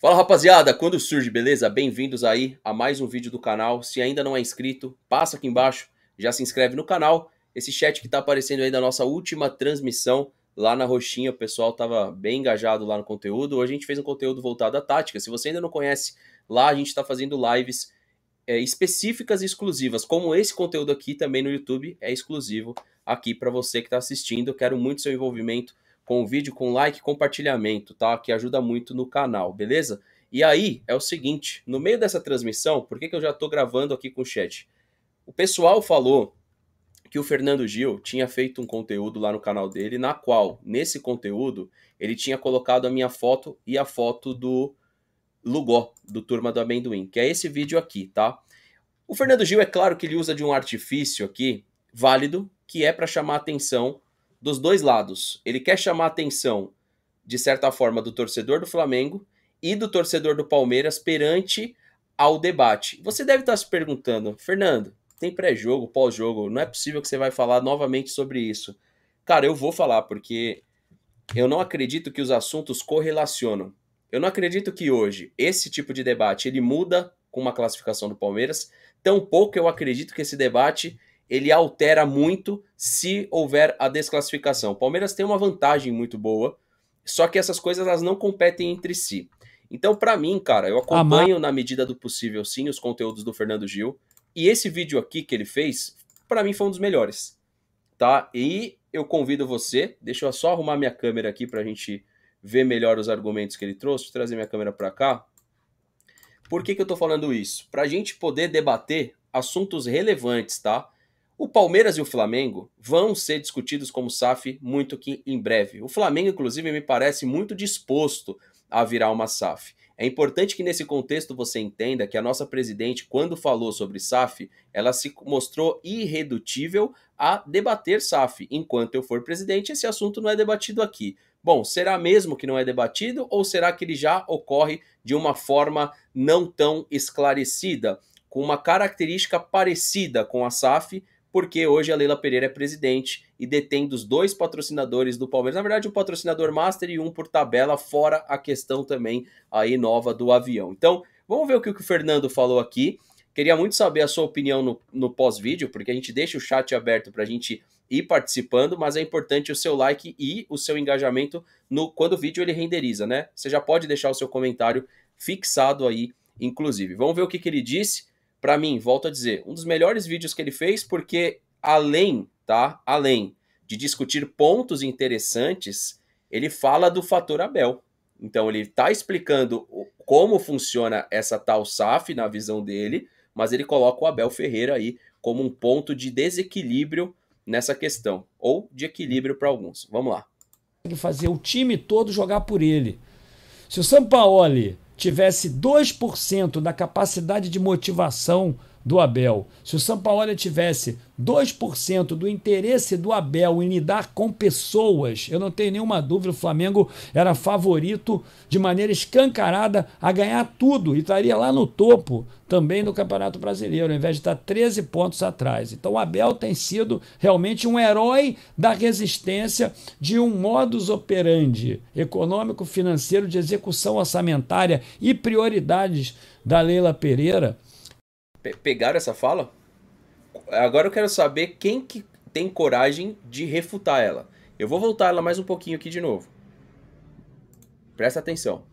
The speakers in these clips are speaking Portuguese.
Fala rapaziada, quando surge, beleza? Bem-vindos aí a mais um vídeo do canal. Se ainda não é inscrito, passa aqui embaixo, já se inscreve no canal. Esse chat que tá aparecendo aí da nossa última transmissão lá na Roxinha, o pessoal tava bem engajado lá no conteúdo. Hoje a gente fez um conteúdo voltado à tática. Se você ainda não conhece, lá a gente tá fazendo lives é, específicas e exclusivas, como esse conteúdo aqui também no YouTube é exclusivo aqui para você que está assistindo. Eu quero muito seu envolvimento com o vídeo, com like, compartilhamento, tá? Que ajuda muito no canal, beleza? E aí é o seguinte, no meio dessa transmissão, por que, que eu já tô gravando aqui com o chat? O pessoal falou que o Fernando Gil tinha feito um conteúdo lá no canal dele, na qual, nesse conteúdo, ele tinha colocado a minha foto e a foto do Lugó, do Turma do Amendoim, que é esse vídeo aqui, tá? O Fernando Gil, é claro que ele usa de um artifício aqui, válido, que é para chamar atenção dos dois lados. Ele quer chamar a atenção, de certa forma, do torcedor do Flamengo e do torcedor do Palmeiras perante ao debate. Você deve estar se perguntando, Fernando, tem pré-jogo, pós-jogo, não é possível que você vai falar novamente sobre isso. Cara, eu vou falar porque eu não acredito que os assuntos correlacionam. Eu não acredito que hoje esse tipo de debate ele muda com uma classificação do Palmeiras. Tampouco eu acredito que esse debate ele altera muito se houver a desclassificação. O Palmeiras tem uma vantagem muito boa, só que essas coisas elas não competem entre si. Então, para mim, cara, eu acompanho na medida do possível, sim, os conteúdos do Fernando Gil. E esse vídeo aqui que ele fez, para mim foi um dos melhores, tá? E eu convido você, deixa eu só arrumar minha câmera aqui para a gente ver melhor os argumentos que ele trouxe, trazer minha câmera para cá. Por que, que eu estou falando isso? Para a gente poder debater assuntos relevantes, tá? O Palmeiras e o Flamengo vão ser discutidos como SAF muito que em breve. O Flamengo, inclusive, me parece muito disposto a virar uma SAF. É importante que nesse contexto você entenda que a nossa presidente, quando falou sobre SAF, ela se mostrou irredutível a debater SAF. Enquanto eu for presidente, esse assunto não é debatido aqui. Bom, será mesmo que não é debatido ou será que ele já ocorre de uma forma não tão esclarecida, com uma característica parecida com a SAF, porque hoje a Leila Pereira é presidente e detém dos dois patrocinadores do Palmeiras. Na verdade, um patrocinador master e um por tabela, fora a questão também aí nova do avião. Então, vamos ver o que o Fernando falou aqui. Queria muito saber a sua opinião no, no pós-vídeo, porque a gente deixa o chat aberto para a gente ir participando, mas é importante o seu like e o seu engajamento no quando o vídeo ele renderiza, né? Você já pode deixar o seu comentário fixado aí, inclusive. Vamos ver o que, que ele disse para mim, volto a dizer, um dos melhores vídeos que ele fez, porque além, tá? Além de discutir pontos interessantes, ele fala do fator Abel. Então ele está explicando como funciona essa tal SAF na visão dele, mas ele coloca o Abel Ferreira aí como um ponto de desequilíbrio nessa questão, ou de equilíbrio para alguns. Vamos lá. Fazer o time todo jogar por ele. Se o Sampaoli tivesse 2% da capacidade de motivação do Abel. Se o Sampaoli tivesse 2% do interesse do Abel em lidar com pessoas, eu não tenho nenhuma dúvida, o Flamengo era favorito de maneira escancarada a ganhar tudo e estaria lá no topo também do Campeonato Brasileiro, ao invés de estar 13 pontos atrás. Então o Abel tem sido realmente um herói da resistência de um modus operandi econômico, financeiro, de execução orçamentária e prioridades da Leila Pereira Pe pegaram essa fala? Agora eu quero saber quem que tem coragem de refutar ela. Eu vou voltar ela mais um pouquinho aqui de novo. Presta atenção.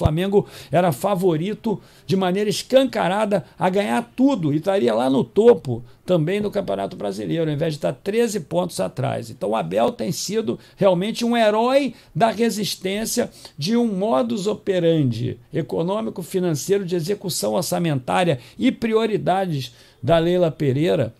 Flamengo era favorito de maneira escancarada a ganhar tudo e estaria lá no topo também do Campeonato Brasileiro, ao invés de estar 13 pontos atrás. Então o Abel tem sido realmente um herói da resistência de um modus operandi econômico, financeiro, de execução orçamentária e prioridades da Leila Pereira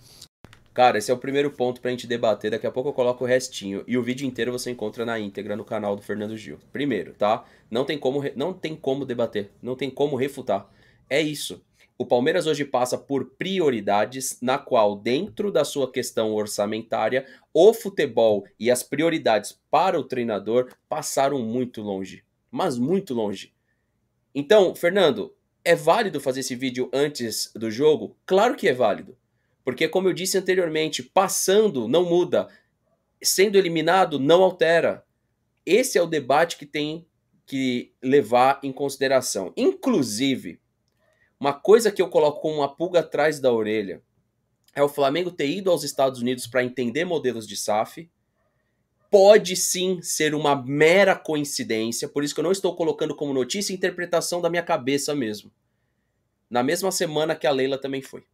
Cara, esse é o primeiro ponto pra gente debater. Daqui a pouco eu coloco o restinho. E o vídeo inteiro você encontra na íntegra no canal do Fernando Gil. Primeiro, tá? Não tem como, não tem como debater. Não tem como refutar. É isso. O Palmeiras hoje passa por prioridades, na qual, dentro da sua questão orçamentária, o futebol e as prioridades para o treinador passaram muito longe. Mas muito longe. Então, Fernando, é válido fazer esse vídeo antes do jogo? Claro que é válido. Porque, como eu disse anteriormente, passando não muda, sendo eliminado não altera. Esse é o debate que tem que levar em consideração. Inclusive, uma coisa que eu coloco com uma pulga atrás da orelha é o Flamengo ter ido aos Estados Unidos para entender modelos de SAF. Pode sim ser uma mera coincidência, por isso que eu não estou colocando como notícia interpretação da minha cabeça mesmo. Na mesma semana que a Leila também foi.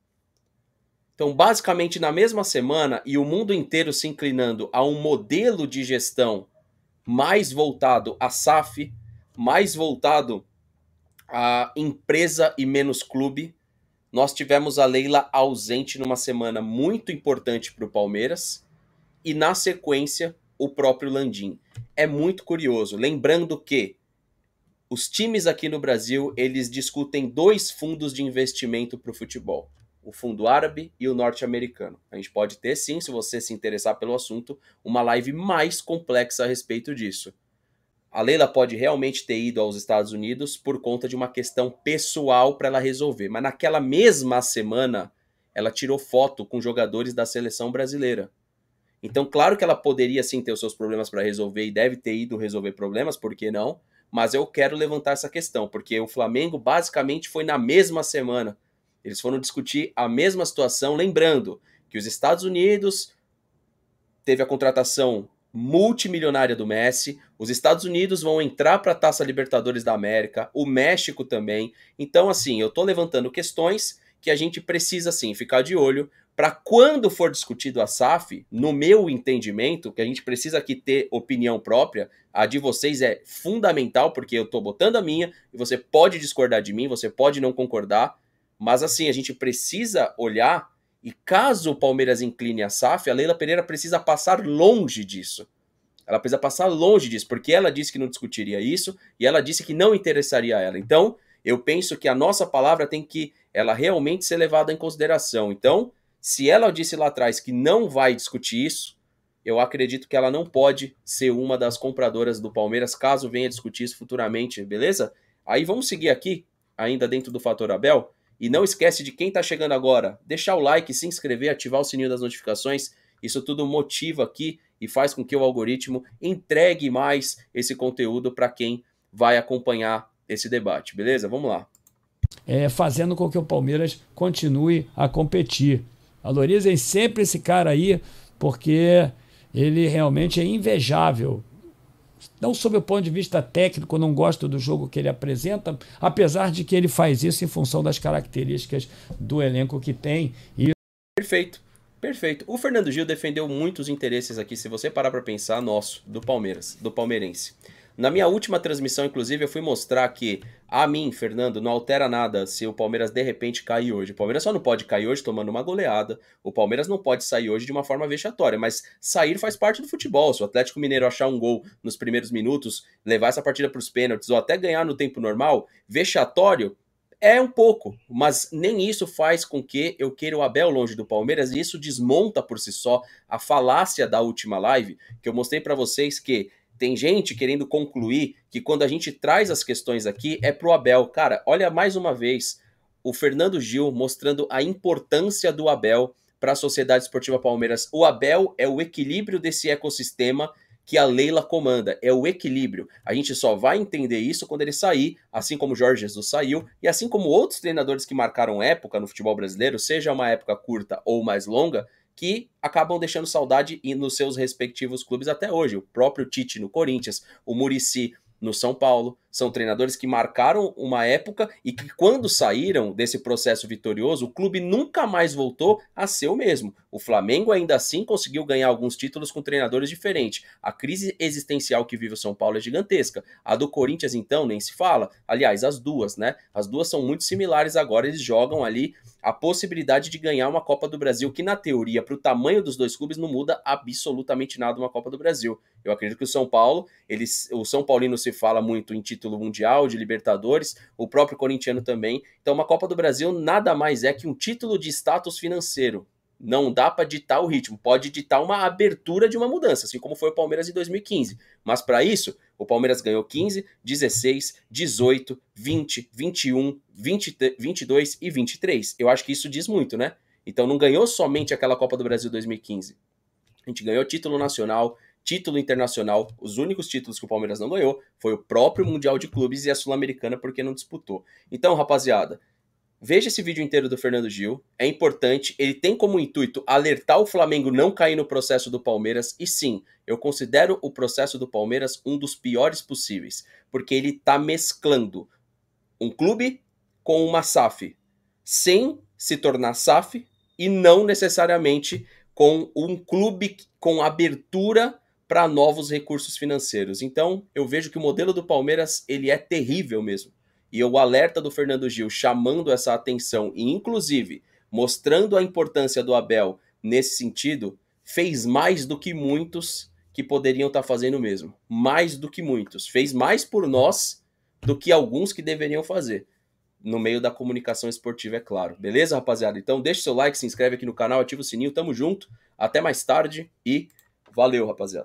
Então, basicamente, na mesma semana, e o mundo inteiro se inclinando a um modelo de gestão mais voltado à SAF, mais voltado à empresa e menos clube, nós tivemos a Leila ausente numa semana muito importante para o Palmeiras e, na sequência, o próprio Landim. É muito curioso. Lembrando que os times aqui no Brasil, eles discutem dois fundos de investimento para o futebol o fundo árabe e o norte-americano. A gente pode ter, sim, se você se interessar pelo assunto, uma live mais complexa a respeito disso. A Leila pode realmente ter ido aos Estados Unidos por conta de uma questão pessoal para ela resolver, mas naquela mesma semana ela tirou foto com jogadores da seleção brasileira. Então, claro que ela poderia sim ter os seus problemas para resolver e deve ter ido resolver problemas, por que não? Mas eu quero levantar essa questão, porque o Flamengo basicamente foi na mesma semana eles foram discutir a mesma situação, lembrando que os Estados Unidos teve a contratação multimilionária do Messi. Os Estados Unidos vão entrar para a Taça Libertadores da América, o México também. Então, assim, eu estou levantando questões que a gente precisa, sim, ficar de olho para quando for discutido a SAF, no meu entendimento, que a gente precisa aqui ter opinião própria, a de vocês é fundamental, porque eu estou botando a minha e você pode discordar de mim, você pode não concordar, mas assim, a gente precisa olhar e caso o Palmeiras incline a SAF, a Leila Pereira precisa passar longe disso. Ela precisa passar longe disso, porque ela disse que não discutiria isso e ela disse que não interessaria a ela. Então, eu penso que a nossa palavra tem que ela realmente ser levada em consideração. Então, se ela disse lá atrás que não vai discutir isso, eu acredito que ela não pode ser uma das compradoras do Palmeiras, caso venha discutir isso futuramente, beleza? Aí vamos seguir aqui, ainda dentro do fator Abel, e não esquece de quem está chegando agora, deixar o like, se inscrever, ativar o sininho das notificações. Isso tudo motiva aqui e faz com que o algoritmo entregue mais esse conteúdo para quem vai acompanhar esse debate, beleza? Vamos lá. É, fazendo com que o Palmeiras continue a competir. Valorizem sempre esse cara aí, porque ele realmente é invejável. Não, sob o ponto de vista técnico, não gosto do jogo que ele apresenta, apesar de que ele faz isso em função das características do elenco que tem. E... Perfeito. Perfeito. O Fernando Gil defendeu muitos interesses aqui, se você parar para pensar, nosso, do Palmeiras, do palmeirense. Na minha última transmissão, inclusive, eu fui mostrar que a mim, Fernando, não altera nada se o Palmeiras de repente cair hoje. O Palmeiras só não pode cair hoje tomando uma goleada. O Palmeiras não pode sair hoje de uma forma vexatória, mas sair faz parte do futebol. Se o Atlético Mineiro achar um gol nos primeiros minutos, levar essa partida para os pênaltis ou até ganhar no tempo normal, vexatório é um pouco, mas nem isso faz com que eu queira o Abel longe do Palmeiras e isso desmonta por si só a falácia da última live que eu mostrei para vocês que tem gente querendo concluir que quando a gente traz as questões aqui é pro Abel. Cara, olha mais uma vez o Fernando Gil mostrando a importância do Abel para a Sociedade Esportiva Palmeiras. O Abel é o equilíbrio desse ecossistema que a Leila comanda, é o equilíbrio. A gente só vai entender isso quando ele sair, assim como Jorge Jesus saiu, e assim como outros treinadores que marcaram época no futebol brasileiro, seja uma época curta ou mais longa, que acabam deixando saudade nos seus respectivos clubes até hoje. O próprio Tite no Corinthians, o Murici no São Paulo são treinadores que marcaram uma época e que, quando saíram desse processo vitorioso, o clube nunca mais voltou a ser o mesmo. O Flamengo, ainda assim, conseguiu ganhar alguns títulos com treinadores diferentes. A crise existencial que vive o São Paulo é gigantesca. A do Corinthians, então, nem se fala. Aliás, as duas, né? As duas são muito similares agora. Eles jogam ali a possibilidade de ganhar uma Copa do Brasil, que, na teoria, para o tamanho dos dois clubes, não muda absolutamente nada uma Copa do Brasil. Eu acredito que o São Paulo, eles, o São Paulino se fala muito em títulos título mundial, de Libertadores, o próprio corintiano também. Então, uma Copa do Brasil nada mais é que um título de status financeiro. Não dá para ditar o ritmo, pode ditar uma abertura de uma mudança, assim como foi o Palmeiras em 2015. Mas para isso, o Palmeiras ganhou 15, 16, 18, 20, 21, 20, 22 e 23. Eu acho que isso diz muito, né? Então não ganhou somente aquela Copa do Brasil 2015. A gente ganhou título nacional, título internacional. Os únicos títulos que o Palmeiras não ganhou foi o próprio Mundial de Clubes e a Sul-Americana porque não disputou. Então, rapaziada, veja esse vídeo inteiro do Fernando Gil. É importante, ele tem como intuito alertar o Flamengo não cair no processo do Palmeiras e sim, eu considero o processo do Palmeiras um dos piores possíveis, porque ele tá mesclando um clube com uma SAF, sem se tornar SAF e não necessariamente com um clube com abertura para novos recursos financeiros. Então, eu vejo que o modelo do Palmeiras ele é terrível mesmo. E o alerta do Fernando Gil chamando essa atenção e, inclusive, mostrando a importância do Abel nesse sentido, fez mais do que muitos que poderiam estar tá fazendo o mesmo. Mais do que muitos. Fez mais por nós do que alguns que deveriam fazer. No meio da comunicação esportiva, é claro. Beleza, rapaziada? Então, deixa seu like, se inscreve aqui no canal, ativa o sininho. Tamo junto. Até mais tarde e valeu, rapaziada.